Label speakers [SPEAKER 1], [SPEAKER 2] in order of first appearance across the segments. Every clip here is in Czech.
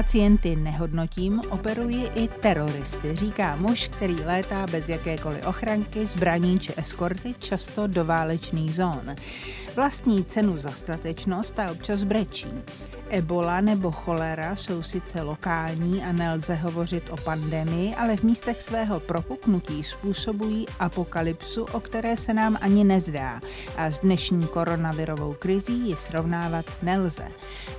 [SPEAKER 1] Pacienty nehodnotím, operuji i teroristy, říká muž, který létá bez jakékoliv ochranky, zbraní či eskorty často do válečných zón. Vlastní cenu za statečnost a občas brečí ebola nebo cholera jsou sice lokální a nelze hovořit o pandemii, ale v místech svého propuknutí způsobují apokalypsu, o které se nám ani nezdá a s dnešní koronavirovou krizí ji srovnávat nelze.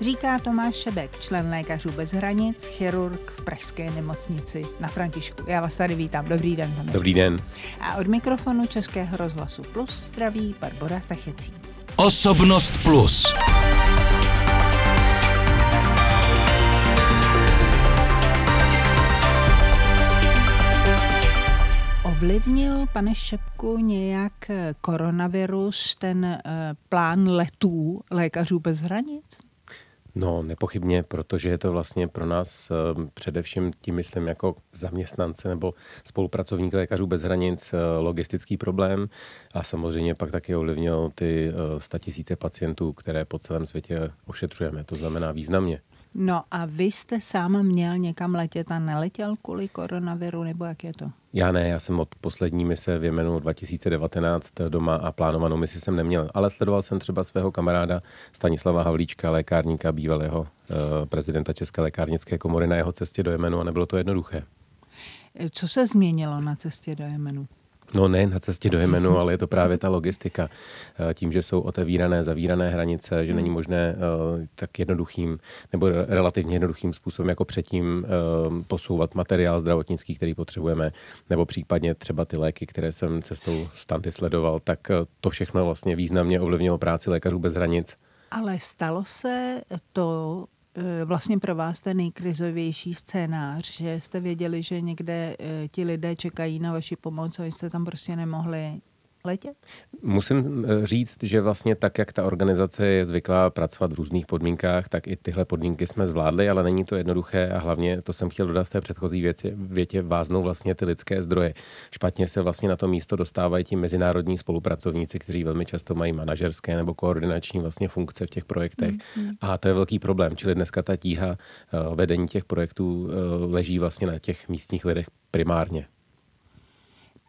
[SPEAKER 1] Říká Tomáš Šebek, člen Lékařů bez hranic, chirurg v Pražské nemocnici na Františku. Já vás tady vítám. Dobrý den. Tomáš. Dobrý den. A od mikrofonu Českého rozhlasu Plus zdraví Barbora Tachecí. Osobnost Plus. Ovlivnil, pane Šepku, nějak eh, koronavirus ten eh, plán letů lékařů bez hranic?
[SPEAKER 2] No, nepochybně, protože je to vlastně pro nás eh, především tím, myslím, jako zaměstnance nebo spolupracovník lékařů bez hranic logistický problém a samozřejmě pak taky ovlivnil ty statisíce pacientů, které po celém světě ošetřujeme, to znamená významně.
[SPEAKER 1] No a vy jste sám měl někam letět a neletěl kvůli koronaviru, nebo jak je to?
[SPEAKER 2] Já ne, já jsem od poslední mise v Jemenu 2019 doma a plánovanou misi jsem neměl, ale sledoval jsem třeba svého kamaráda Stanislava Havlíčka, lékárníka, bývalého eh, prezidenta České lékárnické komory na jeho cestě do Jemenu a nebylo to jednoduché.
[SPEAKER 1] Co se změnilo na cestě do Jemenu?
[SPEAKER 2] No ne na cestě do Jemenu, ale je to právě ta logistika. Eh, tím, že jsou otevírané, zavírané hranice, že není možné eh, tak jednoduchým nebo relativně jednoduchým způsobem jako předtím eh, posouvat materiál zdravotnický, který potřebujeme, nebo případně třeba ty léky, které jsem cestou stanty sledoval, tak to všechno vlastně významně ovlivnilo práci lékařů bez hranic.
[SPEAKER 1] Ale stalo se to Eh, vlastně pro vás ten nejkrizovější scénář, že jste věděli, že někde eh, ti lidé čekají na vaši pomoc a vy jste tam prostě nemohli letě?
[SPEAKER 2] Musím eh, říct, že vlastně tak, jak ta organizace je zvyklá pracovat v různých podmínkách, tak i tyhle podmínky jsme zvládli, ale není to jednoduché a hlavně to jsem chtěl dodat v té předchozí věci, větě váznou vlastně ty lidské zdroje. Špatně se vlastně na to místo dostávají ti mezinárodní spolupracovníci, kteří velmi často mají manažerské nebo koordinační vlastně funkce v těch projektech mm-hmm. a to je velký problém. Čili dneska ta tíha eh, vedení těch projektů eh, leží vlastně na těch místních lidech primárně.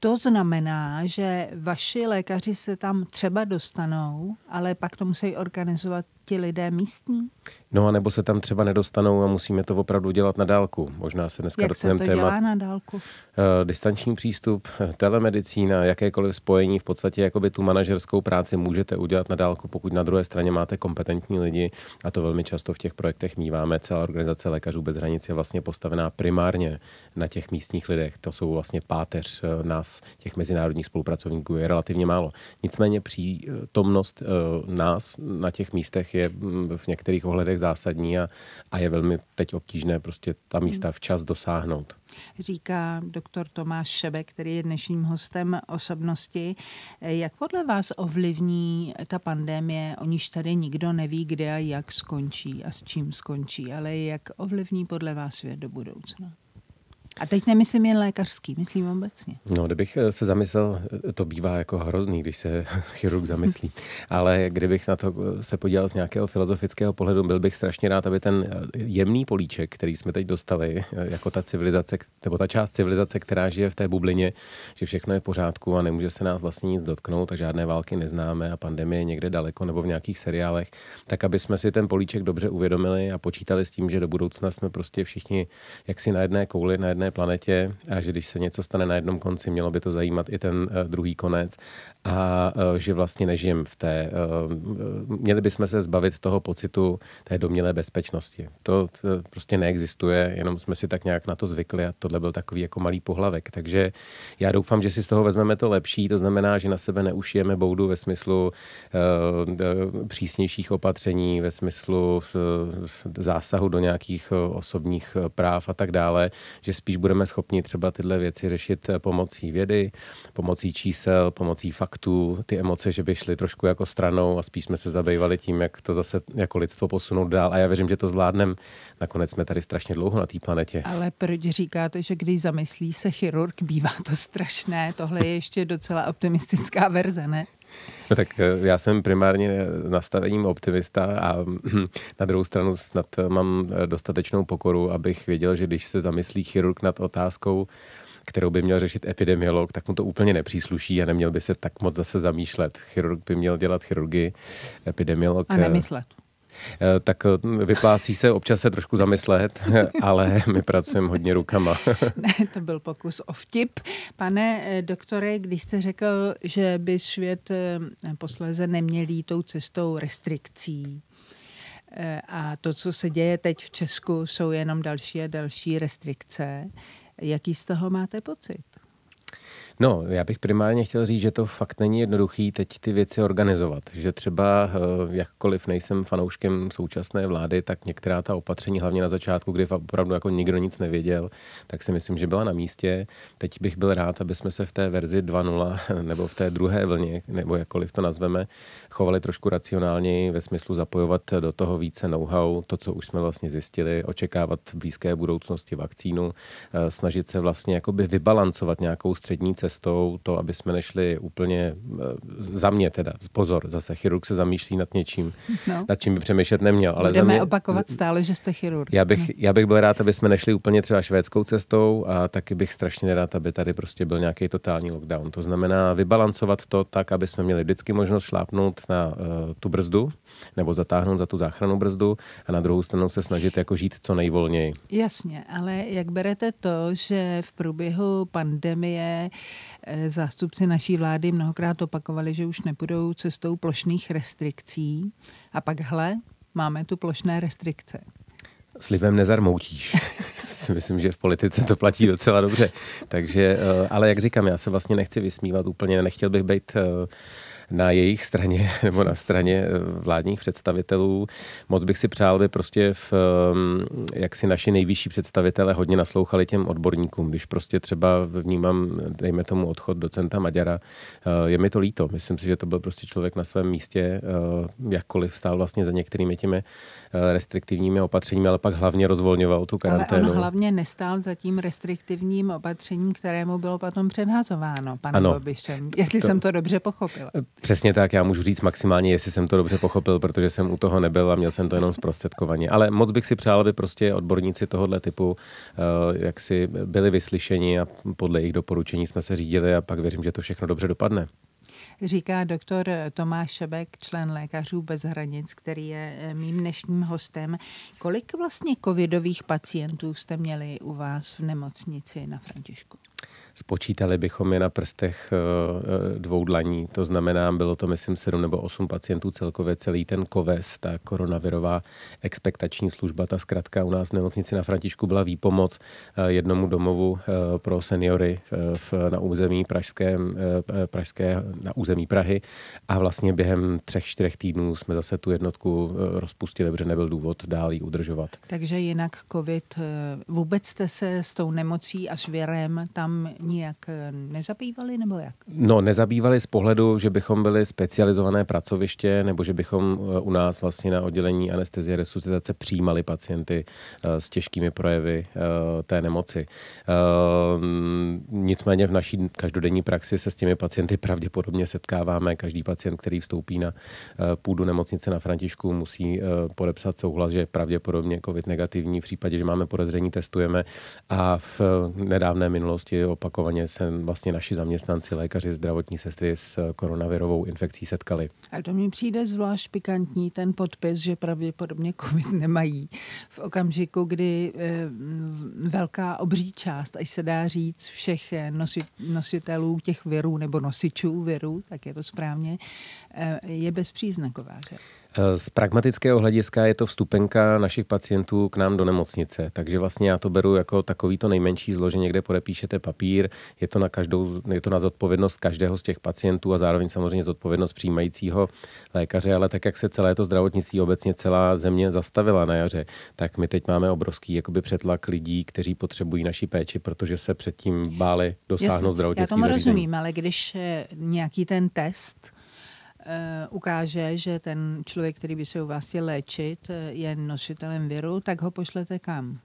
[SPEAKER 1] To znamená, že vaši lékaři se tam třeba dostanou, ale pak to musí organizovat ti lidé místní?
[SPEAKER 2] No a nebo se tam třeba nedostanou a musíme to opravdu dělat na dálku. Možná se dneska Jak dostaneme téma. Dělá na dálku? Eh, distanční přístup, eh, telemedicína, jakékoliv spojení, v podstatě jakoby tu manažerskou práci můžete udělat na dálku, pokud na druhé straně máte kompetentní lidi a to velmi často v těch projektech míváme. Celá organizace Lékařů bez hranic je vlastně postavená primárně na těch místních lidech. To jsou vlastně páteř eh, nás, těch mezinárodních spolupracovníků, je relativně málo. Nicméně přítomnost nás na těch místech je v některých ohledech zásadní a, a je velmi teď obtížné prostě ta hmm. místa včas dosáhnout.
[SPEAKER 1] Říká doktor Tomáš Šebe, který je dnešním hostem osobnosti. Jak podle vás ovlivní ta pandémie, o níž tady nikdo neví, kde a jak skončí a s čím skončí, ale jak ovlivní podle vás svět do budoucna? A teď nemyslím jen lékařský, myslím obecně. No,
[SPEAKER 2] kdybych eh, se zamyslel, eh, to bývá jako hrozný, když se chirurg zamyslí, ale kdybych na to eh, se podíval z nějakého filozofického pohledu, byl bych strašně rád, aby ten jemný políček, který jsme teď dostali, jako ta civilizace, nebo ta část civilizace, která žije v té bublině, že všechno je v pořádku a nemůže se nás vlastně nic dotknout a žádné války neznáme a pandemie někde daleko nebo v nějakých seriálech, tak aby jsme si ten políček dobře uvědomili a počítali s tím, že do budoucna jsme prostě všichni jaksi na jedné kouli, na jedné planetě a že když se něco stane na jednom konci, mělo by to zajímat i ten eh, druhý konec a eh, že vlastně nežijeme v té... Eh, měli bychom se zbavit toho pocitu té domělé bezpečnosti. To prostě neexistuje, jenom jsme si tak nějak na to zvykli a tohle byl takový jako malý pohlavek. Takže já doufám, že si z toho vezmeme to lepší, to znamená, že na sebe neušijeme boudu ve smyslu přísnějších opatření, ve smyslu zásahu do nějakých osobních práv a tak dále, že spíš spíš budeme schopni třeba tyhle věci řešit eh, pomocí vědy, pomocí čísel, pomocí faktů, ty emoce, že by šly trošku jako stranou a spíš jsme se zabývali tím, jak to zase jako lidstvo posunout dál. A já věřím, že to zvládneme. Nakonec jsme tady strašně dlouho na té planetě.
[SPEAKER 1] Ale proč říkáte, že když zamyslí se chirurg, bývá to strašné? Tohle je ještě docela optimistická verze, ne?
[SPEAKER 2] No tak eh, já jsem primárně nastavením optimista a hm, na druhou stranu snad eh, mám eh, dostatečnou pokoru, abych věděl, že když se zamyslí chirurg nad otázkou, kterou by měl řešit epidemiolog, tak mu to úplně nepřísluší a neměl by se tak moc zase zamýšlet. Chirurg by měl dělat chirurgii, epidemiolog... A nemyslet. Eh, tak eh, vyplácí se občas se trošku zamyslet, eh, ale my pracujeme hodně rukama.
[SPEAKER 1] ne, to byl pokus o vtip. Pane doktore, když jste řekl, že by svět posléze neměl jít tou cestou restrikcí, a to, co se děje teď v Česku, jsou jenom další a další restrikce. Jaký z toho máte pocit?
[SPEAKER 2] No, já bych primárně chtěl říct, že to fakt není jednoduchý teď ty věci organizovat. Že třeba, eh, jakkoliv nejsem fanouškem současné vlády, tak některá ta opatření, hlavně na začátku, kdy opravdu jako nikdo nic nevěděl, tak si myslím, že byla na místě. Teď bych byl rád, aby jsme se v té verzi 2.0 nebo v té druhé vlně, nebo jakkoliv to nazveme, chovali trošku racionálněji ve smyslu zapojovat do toho více know-how, to, co už jsme vlastně zjistili, očekávat v blízké budoucnosti vakcínu, eh, snažit se vlastně jakoby vybalancovat nějakou střední cestou to, aby jsme nešli úplně, eh, za mě teda, pozor, zase chirurg se zamýšlí nad něčím, no. nad čím by přemýšlet neměl. Ale Budeme mě,
[SPEAKER 1] opakovat stále, že jste chirurg. Já bych, no.
[SPEAKER 2] já bych byl rád, aby jsme nešli úplně třeba švédskou cestou a taky bych strašně rád, aby tady prostě byl nějaký totální lockdown. To znamená vybalancovat to tak, aby jsme měli vždycky možnost šlápnout na uh, tu brzdu, nebo zatáhnout za tu záchranu brzdu a na druhou stranu se snažit jako žít co nejvolněji.
[SPEAKER 1] Jasně, ale jak berete to, že v průběhu pandemie eh, zástupci naší vlády mnohokrát opakovali, že už nepůjdou cestou plošných restrikcí a pak hle, máme tu plošné restrikce.
[SPEAKER 2] Slibem nezarmoutíš. Myslím, že v politice to platí docela dobře. Takže, eh, ale jak říkám, já se vlastně nechci vysmívat úplně, nechtěl bych být eh, na jejich straně nebo na straně eh, vládních představitelů. Moc bych si přál, aby prostě v, ehm, jak si naši nejvyšší představitelé hodně naslouchali těm odborníkům. Když prostě třeba vnímám, dejme tomu odchod docenta Maďara, eh, je mi to líto. Myslím si, že to byl prostě člověk na svém místě, eh, jakkoliv stál vlastně za některými těmi restriktivními opatřeními, ale pak hlavně rozvolňoval tu karanténu. Ale on
[SPEAKER 1] hlavně nestál za tím restriktivním opatřením, kterému bylo potom předhazováno panem ano, jestli to, jsem to dobře pochopila.
[SPEAKER 2] Přesně tak, já můžu říct maximálně, jestli jsem to dobře pochopil, protože jsem u toho nebyl a měl jsem to jenom zprostředkovaně. Ale moc bych si přál, aby prostě odborníci tohohle typu eh, jak si byli vyslyšeni a podle jejich doporučení jsme se řídili a pak věřím, že to všechno dobře dopadne
[SPEAKER 1] říká doktor Tomáš Šebek, člen Lékařů bez hranic, který je eh, mým dnešním hostem. Kolik vlastně covidových pacientů jste měli u vás v nemocnici na Františku?
[SPEAKER 2] Spočítali bychom je na prstech eh, eh, dvou dlaní. To znamená, bylo to, myslím, sedm nebo osm pacientů celkově celý ten koves, ta koronavirová expektační služba, ta zkrátka u nás v nemocnici na Františku byla výpomoc jednomu domovu pro seniory na území Pražské, Pražské na území Prahy a vlastně během třech, čtyřech týdnů jsme zase tu jednotku eh, rozpustili, protože nebyl důvod dál ji udržovat.
[SPEAKER 1] Takže jinak COVID, eh, vůbec jste se s tou nemocí a švěrem tam nijak eh, nezabývali nebo jak?
[SPEAKER 2] No, nezabývali z pohledu, že bychom byli specializované pracoviště nebo že bychom u nás vlastně na oddělení anestezie resuscitace přijímali pacienty s těžkými projevy té nemoci. Nicméně v naší každodenní praxi se s těmi pacienty pravděpodobně osobně setkáváme. Každý pacient, který vstoupí na eh, půdu nemocnice na Františku, musí eh, podepsat souhlas, že je pravděpodobně COVID negativní. V případě, že máme podezření, testujeme. A v eh, nedávné minulosti opakovaně se vlastně naši zaměstnanci, lékaři, zdravotní sestry s koronavirovou infekcí setkali.
[SPEAKER 1] A to mi přijde zvlášť pikantní ten podpis, že pravděpodobně COVID nemají. V okamžiku, kdy velká obří část, až se dá říct, všech nosi, nositelů těch virů nebo nosičů virů tak je to správně, Eh, je bezpříznaková. Že?
[SPEAKER 2] Eh, z pragmatického hlediska je to vstupenka našich pacientů k nám do nemocnice, takže vlastně já to beru jako takový to nejmenší zlo, že někde podepíšete papír, je to na, každou, je to na zodpovědnost každého z těch pacientů a zároveň samozřejmě zodpovědnost přijímajícího lékaře, ale tak, jak se celé to zdravotnictví obecně celá země zastavila na jaře, tak my teď máme obrovský jakoby přetlak lidí, kteří potřebují naši péči, protože se předtím báli dosáhnout zdravotnictví. Já tomu zařízení. rozumím,
[SPEAKER 1] ale když eh, nějaký ten test Eh, ukáže, že ten člověk, který by se u vás chtěl léčit, eh, je nositelem viru, tak ho pošlete kam?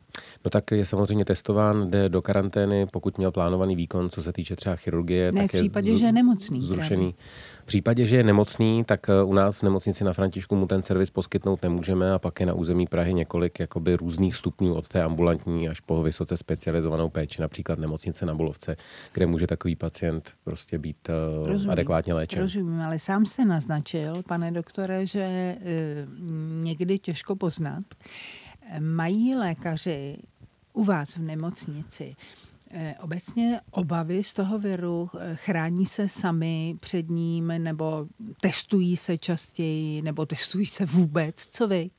[SPEAKER 2] No tak je samozřejmě testován, jde do karantény, pokud měl plánovaný výkon, co se týče třeba chirurgie. Ne, tak v případě, je že je nemocný. Zrušený. V případě, že je nemocný, tak eh, u nás v nemocnici na Františku mu ten servis poskytnout nemůžeme a pak je na území Prahy několik jakoby různých stupňů od té ambulantní až po vysoce specializovanou péči, například nemocnice na Bulovce, kde může takový pacient prostě být eh, rozumím, adekvátně léčen.
[SPEAKER 1] Rozumím, ale sám jste naznačil, pane doktore, že e, někdy těžko poznat, Mají lékaři u vás v nemocnici Eh, obecně obavy z toho viru eh, chrání se sami před ním, nebo testují se častěji, nebo testují se vůbec? Co vy?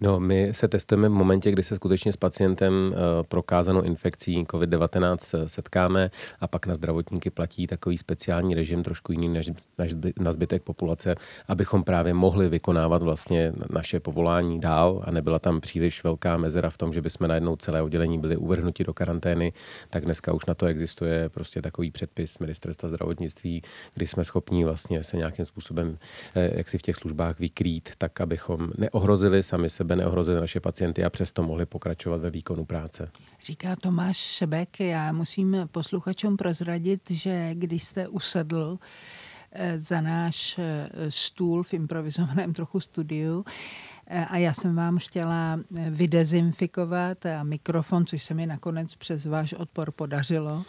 [SPEAKER 2] No, my se testujeme v momentě, kdy se skutečně s pacientem eh, prokázanou infekcí COVID-19 setkáme a pak na zdravotníky platí takový speciální režim, trošku jiný než na zbytek populace, abychom právě mohli vykonávat vlastně naše povolání dál a nebyla tam příliš velká mezera v tom, že bychom najednou celé oddělení byli uvrhnuti do karantény, tak Dneska už na to existuje prostě takový předpis ministerstva zdravotnictví, kdy jsme schopni vlastně se nějakým způsobem, eh, jak si v těch službách vykrýt, tak abychom neohrozili sami sebe, neohrozili naše pacienty a přesto mohli pokračovat ve výkonu
[SPEAKER 1] práce. Říká Tomáš Šebek, já musím posluchačům prozradit, že když jste usedl, Eh, za náš eh, stůl v improvizovaném trochu studiu. Eh, a já jsem vám chtěla vydezinfikovat a mikrofon, což se mi nakonec přes váš odpor podařilo,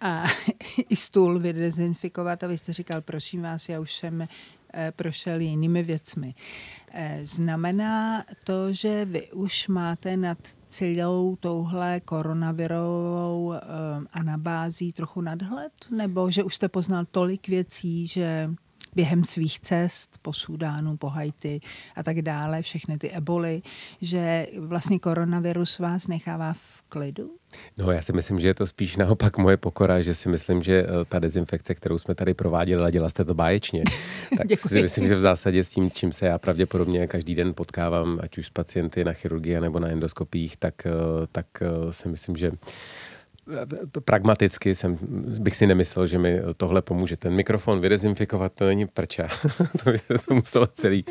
[SPEAKER 1] a i stůl vydezinfikovat. A vy jste říkal, prosím vás, já už jsem Eh, prošel jinými věcmi. Eh, znamená to, že vy už máte nad celou touhle koronavirovou eh, anabází trochu nadhled? Nebo že už jste poznal tolik věcí, že během svých cest po Súdánu, po Haiti a tak dále, všechny ty eboly, že vlastně koronavirus vás nechává v klidu?
[SPEAKER 2] No, já si myslím, že je to spíš naopak moje pokora, že si myslím, že eh, ta dezinfekce, kterou jsme tady prováděli, a dělala jste to báječně, tak si myslím, že v zásadě s tím, čím se já pravděpodobně každý den potkávám, ať už s pacienty na chirurgii nebo na endoskopích, tak, eh, tak eh, si myslím, že pragmaticky jsem, bych si nemyslel, že mi tohle pomůže. Ten mikrofon vydezinfikovat, to není prča. to by se to muselo celý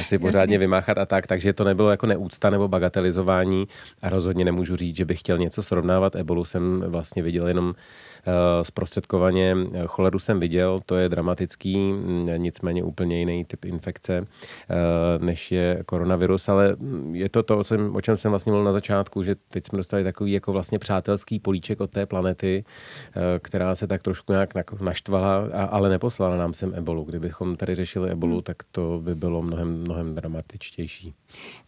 [SPEAKER 2] asi pořádně vymáchat a tak. Takže to nebylo jako neúcta nebo bagatelizování a rozhodně nemůžu říct, že bych chtěl něco srovnávat. Ebolu jsem vlastně viděl jenom Eh, zprostředkovaně eh, choleru jsem viděl, to je dramatický, mm, nicméně úplně jiný typ infekce, eh, než je koronavirus, ale mm, je to to, o čem, o čem jsem vlastně mluvil na začátku, že teď jsme dostali takový jako vlastně přátelský políček od té planety, která se tak trošku nějak naštvala, ale neposlala nám sem ebolu. Kdybychom tady řešili ebolu, hmm. tak to by bylo mnohem, mnohem dramatičtější.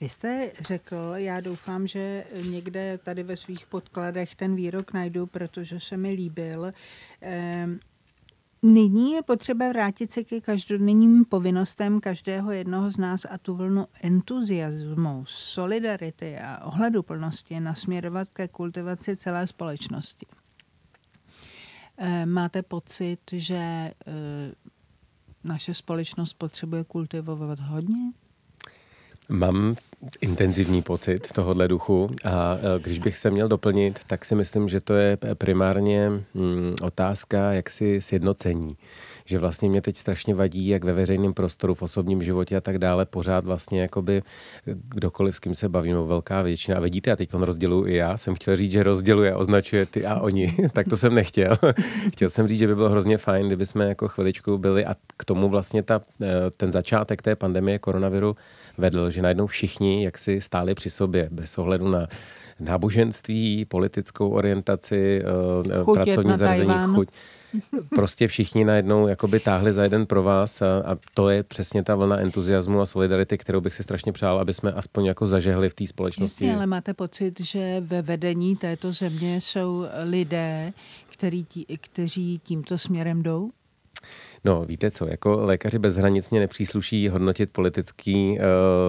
[SPEAKER 1] Vy jste řekl, já doufám, že někde tady ve svých podkladech ten výrok najdu, protože se mi líbí, byl. Ehm, nyní je potřeba vrátit se ke každodenním povinnostem každého jednoho z nás a tu vlnu entuziasmu, solidarity a ohleduplnosti nasměrovat ke kultivaci celé společnosti. Ehm, máte pocit, že eh, naše společnost potřebuje kultivovat hodně?
[SPEAKER 2] Mám intenzivní pocit tohohle duchu a e, když bych se měl doplnit, tak si myslím, že to je primárně mm, otázka jaksi sjednocení že vlastně mě teď strašně vadí, jak ve veřejném prostoru, v osobním životě a tak dále, pořád vlastně jakoby kdokoliv, s kým se bavím, velká většina. A vidíte, a teď on rozděluji i já, jsem chtěl říct, že rozděluje, označuje ty a oni, tak to jsem nechtěl. chtěl jsem říct, že by bylo hrozně fajn, kdyby jsme jako chviličku byli a k tomu vlastně ta, eh, ten začátek té pandemie koronaviru vedl, že najednou všichni jak si stáli při sobě, bez ohledu na náboženství, politickou orientaci, eh, Chuť pracovní zařazení, chuť prostě všichni najednou jakoby táhli za jeden pro vás a, a to je přesně ta vlna entuziasmu a solidarity, kterou bych si strašně přál, aby jsme aspoň jako zažehli v té společnosti. Jasně, ale
[SPEAKER 1] máte pocit, že ve vedení této země jsou lidé, který tí, kteří tímto směrem jdou?
[SPEAKER 2] No, víte co, jako lékaři bez hranic mě nepřísluší hodnotit politické uh,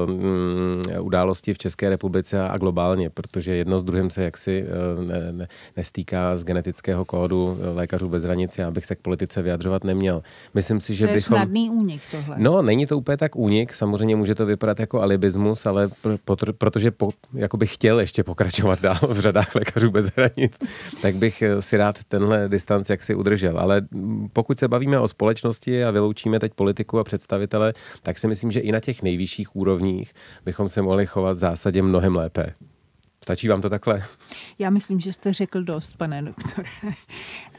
[SPEAKER 2] eh, mm, události v České republice a globálně, protože jedno s druhým se jaksi uh, ne, ne, nestýká z genetického kódu eh, lékařů bez hranic. Já bych se k politice vyjadřovat neměl. Myslím si, že to je bychom...
[SPEAKER 1] snadný únik tohle. No,
[SPEAKER 2] není to úplně tak únik. Samozřejmě může to vypadat jako alibismus, ale pr- potr- protože po, jako bych chtěl ještě pokračovat dál v řadách lékařů bez hranic, tak bych si rád tenhle distanc jaksi udržel. Ale pokud se bavíme o společnosti, společnosti a vyloučíme teď politiku a představitele, tak si myslím, že i na těch nejvyšších úrovních bychom se mohli chovat v zásadě mnohem lépe. Stačí vám to takhle?
[SPEAKER 1] Já myslím, že jste řekl dost, pane doktore.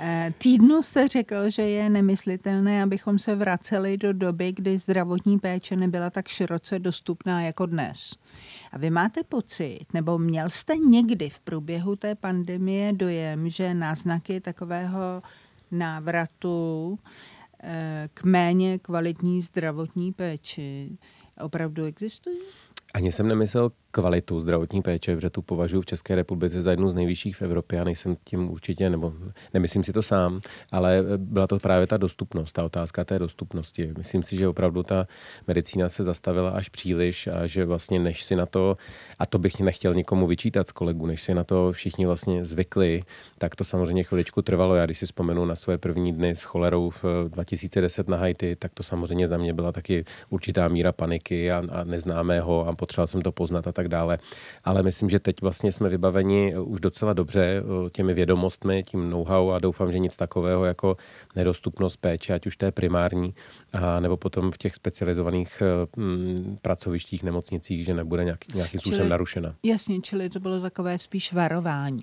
[SPEAKER 1] Eh, týdnu jste řekl, že je nemyslitelné, abychom se vraceli do doby, kdy zdravotní péče nebyla tak široce dostupná jako dnes. A vy máte pocit, nebo měl jste někdy v průběhu té pandemie dojem, že náznaky takového návratu k méně kvalitní zdravotní péči opravdu existují?
[SPEAKER 2] Ani jsem nemyslel kvalitu zdravotní péče, protože tu považuji v České republice za jednu z nejvyšších v Evropě. a nejsem tím určitě, nebo nemyslím si to sám, ale eh, byla to právě ta dostupnost, ta otázka té dostupnosti. Myslím si, že opravdu ta medicína se zastavila až příliš a že vlastně než si na to, a to bych nechtěl nikomu vyčítat z kolegů, než si na to všichni vlastně zvykli, tak to samozřejmě chviličku trvalo. Já když si vzpomenu na své první dny s cholerou v 2010 eh, na Haiti, tak to samozřejmě za mě byla taky určitá míra paniky a, a neznámého a potřeboval jsem to poznat a tak tak dále. Ale myslím, že teď vlastně jsme vybaveni eh, už docela dobře eh, těmi vědomostmi, tím know-how a doufám, že nic takového jako nedostupnost péče, ať už té primární, a nebo potom v těch specializovaných eh, m, mm, pracovištích, nemocnicích, že nebude nějaký, nějaký způsobem narušena.
[SPEAKER 1] Jasně, čili to bylo takové spíš varování.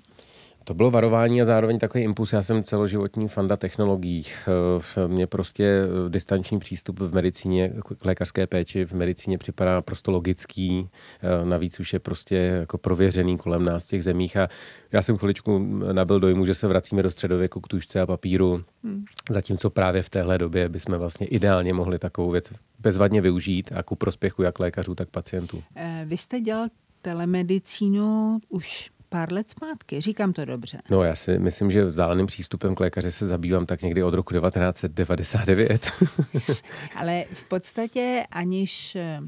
[SPEAKER 2] To bylo varování a zároveň takový impuls. Já jsem celoživotní fanda technologií. Eh, mně prostě eh, distanční přístup v medicíně, k lékařské péči v medicíně připadá prostě logický. Eh, navíc už je prostě jako prověřený kolem nás v těch zemích. A já jsem chviličku mm, nabil dojmu, že se vracíme do středověku k tužce a papíru. Hmm. Zatímco právě v téhle době bychom vlastně ideálně mohli takovou věc bezvadně využít a ku prospěchu jak lékařů, tak pacientů.
[SPEAKER 1] Vy jste dělal telemedicínu už pár let zpátky. Říkám to dobře.
[SPEAKER 2] No já si myslím, že vzdáleným přístupem k lékaři se zabývám tak někdy od roku
[SPEAKER 1] 1999. Ale v podstatě aniž eh,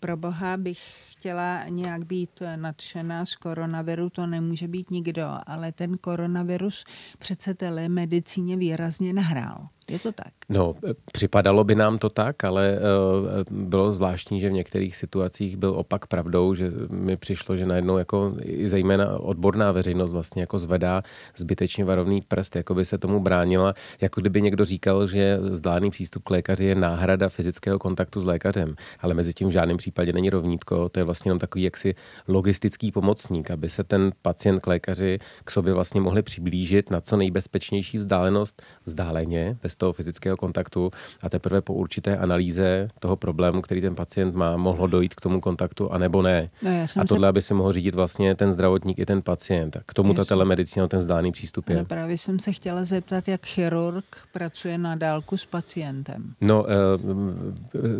[SPEAKER 1] pro boha bych chtěla nějak být eh, nadšená z koronaviru, to nemůže být nikdo, ale ten koronavirus přece telemedicíně výrazně nahrál. Je to tak?
[SPEAKER 2] No, připadalo by nám to tak, ale eh, bylo zvláštní, že v některých situacích byl opak pravdou, že mi přišlo, že najednou jako i zejména odborná veřejnost vlastně jako zvedá zbytečně varovný prst, jako by se tomu bránila, jako kdyby někdo říkal, že zdálný přístup k lékaři je náhrada fyzického kontaktu s lékařem, ale mezi tím v žádném případě není rovnítko, to je vlastně jenom takový jaksi logistický pomocník, aby se ten pacient k lékaři k sobě vlastně mohli přiblížit na co nejbezpečnější vzdálenost vzdáleně, bez toho fyzického kontaktu a teprve po určité analýze toho problému, který ten pacient má, mohlo dojít k tomu kontaktu, a nebo ne. No, já jsem a tohle, se... aby si mohl řídit vlastně ten zdravotník i ten pacient. K tomu ta telemedicína, ten zdáný přístup je. No,
[SPEAKER 1] právě jsem se chtěla zeptat, jak chirurg pracuje na dálku s pacientem.
[SPEAKER 2] No, e,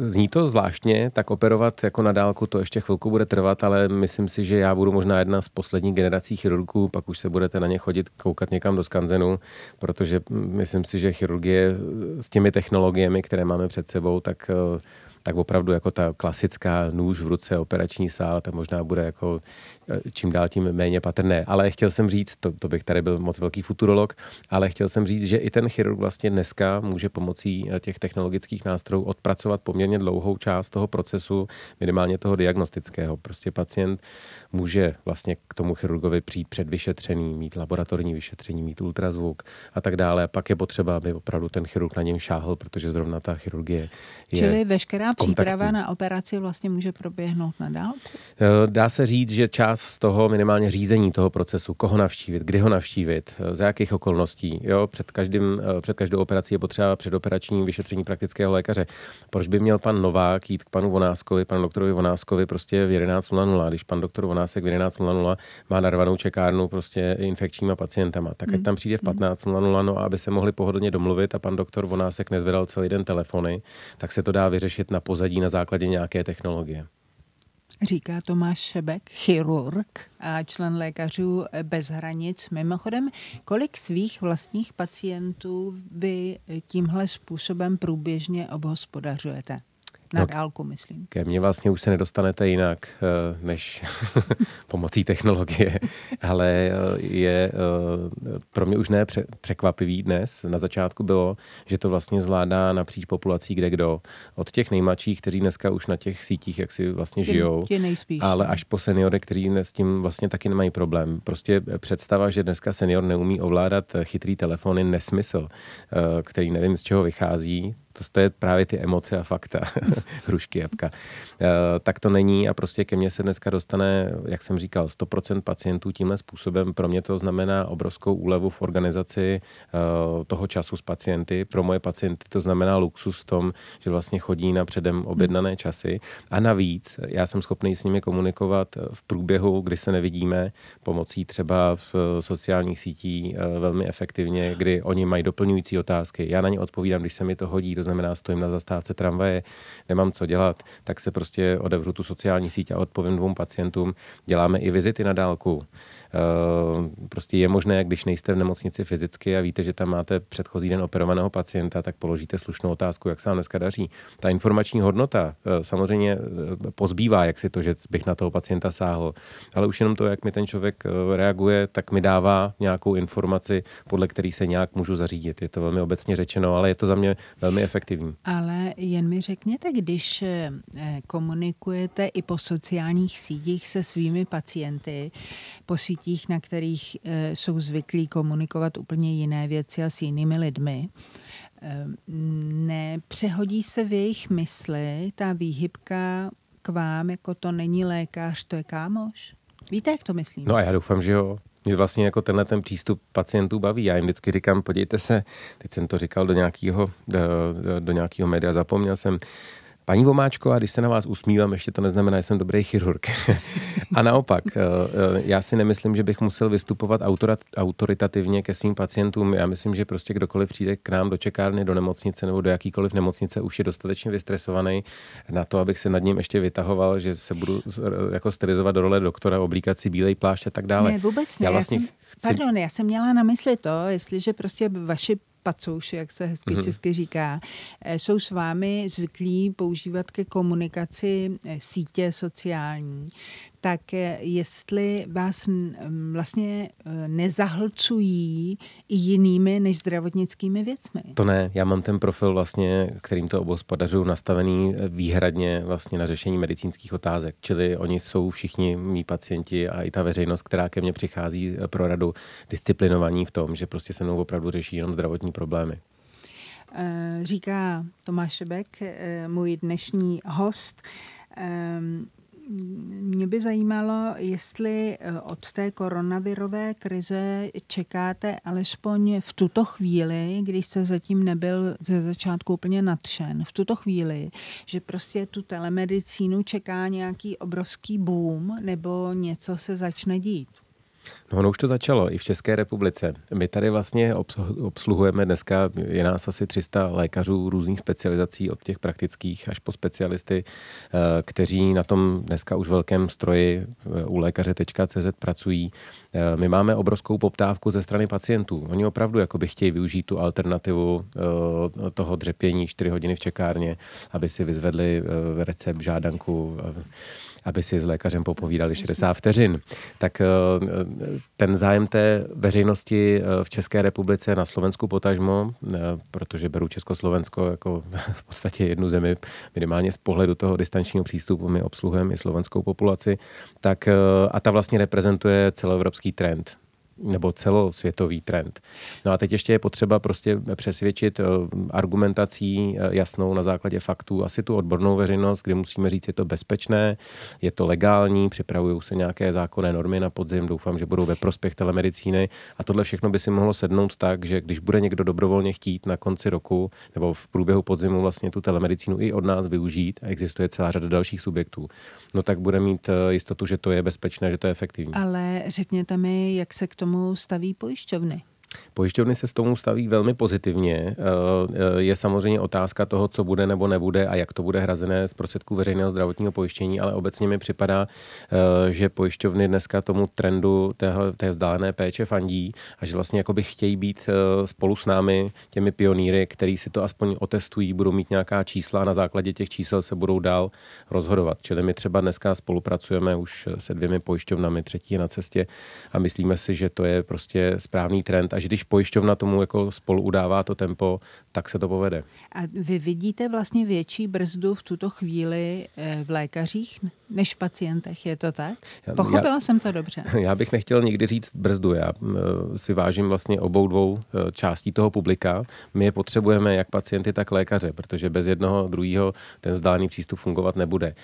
[SPEAKER 2] zní to zvláštně, tak operovat jako na dálku to ještě chvilku bude trvat, ale myslím si, že já budu možná jedna z posledních generací chirurgů, pak už se budete na ně chodit koukat někam do skanzenu, protože mm, myslím si, že chirurgie s těmi technologiemi, které máme před sebou, tak eh, tak opravdu jako ta klasická nůž v ruce, operační sál, to možná bude jako eh, čím dál tím méně patrné. Ale chtěl jsem říct, to, to bych tady byl moc velký futurolog, ale chtěl jsem říct, že i ten chirurg vlastně dneska může pomocí eh, těch technologických nástrojů odpracovat poměrně dlouhou část toho procesu, minimálně toho diagnostického. Prostě pacient může vlastně k tomu chirurgovi přijít před vyšetřením, mít laboratorní vyšetření, mít ultrazvuk a tak dále. Pak je potřeba, aby opravdu ten chirurg na něm šáhl, protože zrovna ta chirurgie je... Čili
[SPEAKER 1] veškerá kontaktní. příprava na operaci vlastně může proběhnout na
[SPEAKER 2] eh, Dá se říct, že část z toho minimálně řízení toho procesu, koho navštívit, kdy ho navštívit, eh, za jakých okolností. Jo, před, každým, eh, před každou operací je potřeba předoperační vyšetření praktického lékaře. Proč by měl pan Novák jít k panu Vonáskovi, panu doktorovi Vonáskovi prostě v 11.00, když pan doktor Vonásek v 11.00 má narvanou čekárnu prostě infekčníma pacientama, tak ať mhm. tam přijde v 15.00, mhm. no, aby se mohli pohodlně domluvit a pan doktor Vonásek nezvedal celý den telefony, tak se to dá vyřešit na na pozadí na základě nějaké technologie.
[SPEAKER 1] Říká Tomáš Šebek, chirurg a člen lékařů bez hranic. Mimochodem, kolik svých vlastních pacientů vy tímhle způsobem průběžně obhospodařujete? No, na no, dálku, myslím. Ke
[SPEAKER 2] mně vlastně už se nedostanete jinak eh, než pomocí technologie, ale eh, je eh, pro mě už ne překvapivý dnes. Na začátku bylo, že to vlastně zvládá napříč populací kde kdo. Od těch nejmladších, kteří dneska už na těch sítích jak si vlastně tě, žijou, tě
[SPEAKER 1] nejspíš, ale no.
[SPEAKER 2] až po seniory, kteří s tím vlastně taky nemají problém. Prostě představa, že dneska senior neumí ovládat chytrý telefon je nesmysl, který nevím z čeho vychází, to, to je právě ty emoce a fakta, hrušky, jabka. E, tak to není a prostě ke mně se dneska dostane, jak jsem říkal, 100% pacientů tímhle způsobem. Pro mě to znamená obrovskou úlevu v organizaci e, toho času s pacienty. Pro moje pacienty to znamená luxus v tom, že vlastně chodí na předem objednané časy. A navíc já jsem schopný s nimi komunikovat eh, v průběhu, kdy se nevidíme, pomocí třeba v sociálních sítí e, velmi efektivně, kdy oni mají doplňující otázky. Já na ně odpovídám, když se mi to hodí to znamená stojím na zastávce tramvaje, nemám co dělat, tak se prostě odevřu tu sociální síť a odpovím dvou pacientům. Děláme i vizity na dálku. Eh, prostě je možné, když nejste v nemocnici fyzicky a víte, že tam máte předchozí den operovaného pacienta, tak položíte slušnou otázku, jak se vám dneska daří. Ta informační hodnota eh, samozřejmě eh, pozbývá, jak si to, že bych na toho pacienta sáhl, ale už jenom to, jak mi ten člověk reaguje, tak mi dává nějakou informaci, podle které se nějak můžu zařídit. Je to velmi obecně řečeno, ale je to za mě velmi efektivní.
[SPEAKER 1] Ale jen mi řekněte, když eh, komunikujete i po sociálních sítích se svými pacienty, po sítích, na kterých eh, jsou zvyklí komunikovat úplně jiné věci a s jinými lidmi, eh, nepřehodí se v jejich mysli ta výhybka k vám, jako to není lékař, to je kámoš? Víte, jak to myslím? No a
[SPEAKER 2] já doufám, že jo mě vlastně jako tenhle ten přístup pacientů baví. Já jim vždycky říkám, podívejte se, teď jsem to říkal do nějakého, do, do nějakého média, zapomněl jsem, Paní a když se na vás usmívám, ještě to neznamená, že jsem dobrý chirurg. a naopak, eh, eh, já si nemyslím, že bych musel vystupovat autoritativně ke svým pacientům. Já myslím, že prostě kdokoliv přijde k nám do čekárny, do nemocnice nebo do jakýkoliv nemocnice, už je dostatečně vystresovaný na to, abych se nad ním ještě vytahoval, že se budu eh, jako sterilizovat do role doktora, oblíkat si bílej plášť a tak dále. Ne, vůbec ne. Já vlastně já jsem, chci... Pardon,
[SPEAKER 1] já jsem měla na mysli to, jestliže prostě vaši pacouši, jak se hezky mm-hmm. česky říká, eh, jsou s vámi zvyklí používat ke komunikaci eh, sítě sociální tak eh, jestli vás mm, vlastně eh, nezahlcují i jinými než zdravotnickými věcmi.
[SPEAKER 2] To ne, já mám ten profil vlastně, kterým to obhospodařuju, nastavený eh, výhradně vlastně na řešení medicínských otázek, čili oni jsou všichni mý pacienti a i ta veřejnost, která ke mně přichází pro radu, disciplinovaní v tom, že prostě se mnou opravdu řeší jenom zdravotní problémy.
[SPEAKER 1] Říká Tomáš Šebek, můj dnešní host. Ehm, mě by zajímalo, jestli eh, od té koronavirové krize čekáte alespoň v tuto chvíli, když jste zatím nebyl ze začátku úplně nadšen, v tuto chvíli, že prostě tu telemedicínu čeká nějaký obrovský boom nebo něco se začne dít.
[SPEAKER 2] No, ono už to začalo i v České republice. My tady vlastně obsluhujeme dneska, je nás asi 300 lékařů různých specializací, od těch praktických až po specialisty, eh, kteří na tom dneska už velkém stroji eh, u lékaře.cz pracují. Eh, my máme obrovskou poptávku ze strany pacientů. Oni opravdu jakoby chtějí využít tu alternativu toho dřepění 4 hodiny v čekárně, aby si vyzvedli recept, žádanku aby si s lékařem popovídali 60 vteřin. Tak eh, ten zájem té veřejnosti eh, v České republice na Slovensku potažmo, eh, protože beru Československo jako v podstatě jednu zemi, minimálně z pohledu toho distančního přístupu my obsluhujeme i slovenskou populaci, tak a ta vlastně reprezentuje celoevropský trend nebo celosvětový trend. No a teď ještě je potřeba prostě přesvědčit eh, argumentací eh, jasnou na základě faktů asi tu odbornou veřejnost, kde musíme říct, je to bezpečné, je to legální, připravují se nějaké zákonné normy na podzim, doufám, že budou ve prospěch telemedicíny a tohle všechno by si mohlo sednout tak, že když bude někdo dobrovolně chtít na konci roku nebo v průběhu podzimu vlastně tu telemedicínu i od nás využít, a existuje celá řada dalších subjektů, no tak bude mít eh, jistotu, že to je bezpečné, že to je efektivní.
[SPEAKER 1] Ale řekněte mi, jak se k tomu tomu staví pojišťovny.
[SPEAKER 2] Pojišťovny se s tomu staví velmi pozitivně. Eh, eh, je samozřejmě otázka toho, co bude nebo nebude a jak to bude hrazené z prostředků veřejného zdravotního pojištění, ale obecně mi připadá, eh, že pojišťovny dneska tomu trendu té vzdálené péče fandí a že vlastně by chtějí být spolu s námi těmi pionýry, který si to aspoň otestují, budou mít nějaká čísla a na základě těch čísel se budou dál rozhodovat. Čili my třeba dneska spolupracujeme už se dvěmi pojišťovnami, třetí na cestě a myslíme si, že to je prostě správný trend a až když pojišťovna tomu jako spolu udává to tempo, tak se to povede.
[SPEAKER 1] A vy vidíte vlastně větší brzdu v tuto chvíli eh, v lékařích než v pacientech, je to tak? Pochopila já, jsem to dobře.
[SPEAKER 2] Já bych nechtěl nikdy říct brzdu, já eh, si vážím vlastně obou dvou eh, částí toho publika. My je potřebujeme jak pacienty, tak lékaře, protože bez jednoho druhého ten vzdálený přístup fungovat nebude.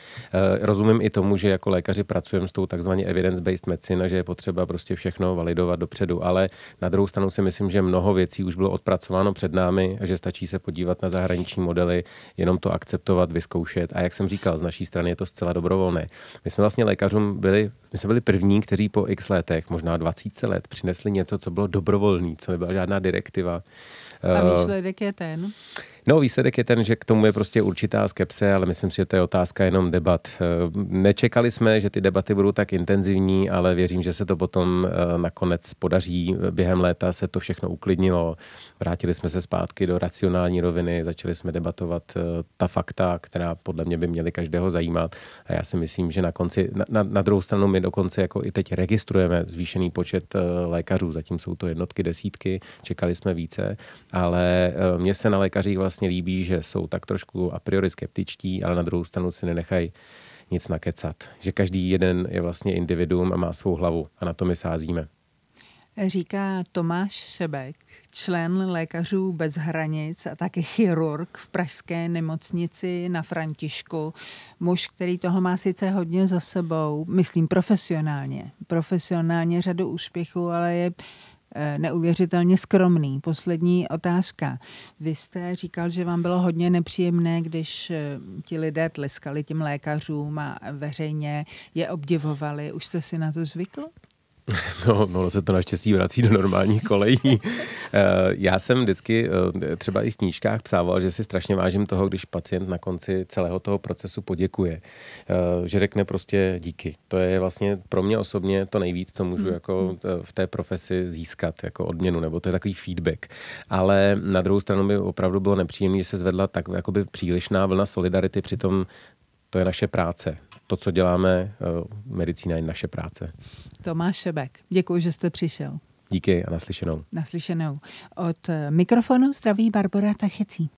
[SPEAKER 2] Rozumím i tomu, že jako lékaři pracujeme s tou takzvaně evidence-based medicine, že je potřeba prostě všechno validovat dopředu, ale na druhou stranu stranu si myslím, že mnoho věcí už bylo odpracováno před námi a že stačí se podívat na zahraniční modely, jenom to akceptovat, vyzkoušet. A jak jsem říkal, z naší strany je to zcela dobrovolné. My jsme vlastně lékařům byli, my jsme byli první, kteří po x letech, možná 20 let, přinesli něco, co bylo dobrovolné, co nebyla žádná direktiva. A eh,
[SPEAKER 1] výsledek je ten.
[SPEAKER 2] No, výsledek je ten, že k tomu je prostě určitá skepse, ale myslím si, že to je otázka jenom debat. Eh, nečekali jsme, že ty debaty budou tak intenzivní, ale věřím, že se to potom eh, nakonec podaří. Během léta se to všechno uklidnilo, vrátili jsme se zpátky do racionální roviny, začali jsme debatovat eh, ta fakta, která podle mě by měly každého zajímat. A já si myslím, že na konci, na, na, na druhou stranu my dokonce jako i teď registrujeme zvýšený počet lékařů, zatím jsou to jednotky, desítky, čekali jsme více, ale mě se na lékařích vlastně vlastně líbí, že jsou tak trošku a priori skeptičtí, ale na druhou stranu si nenechají nic nakecat. Že každý jeden je vlastně individuum a má svou hlavu a na to my sázíme.
[SPEAKER 1] Říká Tomáš Šebek, člen Lékařů bez hranic a taky chirurg v pražské nemocnici na Františku. Muž, který toho má sice hodně za sebou, myslím profesionálně. Profesionálně řadu úspěchů, ale je Eh, neuvěřitelně skromný. Poslední otázka. Vy jste říkal, že vám bylo hodně nepříjemné, když eh, ti lidé tleskali těm lékařům a veřejně je obdivovali. Už jste si na to zvykl?
[SPEAKER 2] No, ono se to naštěstí vrací do normálních kolejí. Eh, já jsem vždycky eh, třeba i v knížkách psával, že si strašně vážím toho, když pacient na konci celého toho procesu poděkuje. Eh, že řekne prostě díky. To je vlastně pro mě osobně to nejvíc, co můžu mm. jako v té profesi získat jako odměnu, nebo to je takový feedback. Ale na druhou stranu by opravdu bylo nepříjemné, že se zvedla tak jakoby přílišná vlna solidarity, přitom to je naše práce. To, co děláme, medicína je naše práce.
[SPEAKER 1] Tomáš Šebek. Děkuji, že jste přišel.
[SPEAKER 2] Díky a naslyšenou.
[SPEAKER 1] Naslyšenou. Od mikrofonu zdraví Barbara Tachecí.